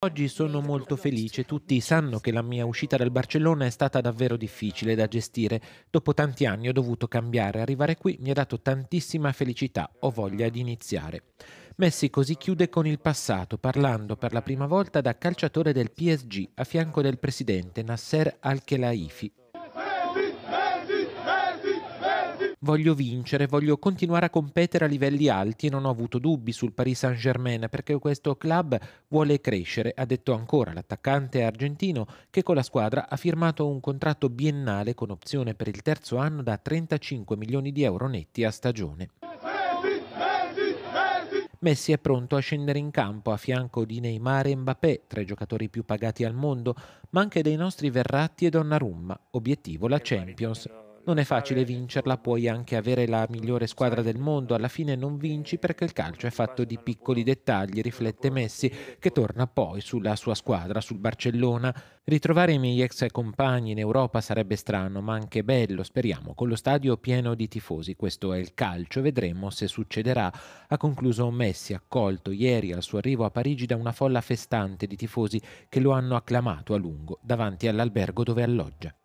Oggi sono molto felice, tutti sanno che la mia uscita dal Barcellona è stata davvero difficile da gestire. Dopo tanti anni ho dovuto cambiare, arrivare qui mi ha dato tantissima felicità, ho voglia di iniziare. Messi così chiude con il passato, parlando per la prima volta da calciatore del PSG a fianco del presidente Nasser Al-Khelaifi voglio vincere, voglio continuare a competere a livelli alti e non ho avuto dubbi sul Paris Saint-Germain perché questo club vuole crescere, ha detto ancora l'attaccante argentino che con la squadra ha firmato un contratto biennale con opzione per il terzo anno da 35 milioni di euro netti a stagione. Messi è pronto a scendere in campo a fianco di Neymar e Mbappé, tra i giocatori più pagati al mondo, ma anche dei nostri Verratti e Donnarumma, obiettivo la Champions. Non è facile vincerla, puoi anche avere la migliore squadra del mondo, alla fine non vinci perché il calcio è fatto di piccoli dettagli, riflette Messi, che torna poi sulla sua squadra, sul Barcellona. Ritrovare i miei ex compagni in Europa sarebbe strano, ma anche bello, speriamo, con lo stadio pieno di tifosi. Questo è il calcio, vedremo se succederà. Ha concluso Messi, accolto ieri al suo arrivo a Parigi da una folla festante di tifosi che lo hanno acclamato a lungo davanti all'albergo dove alloggia.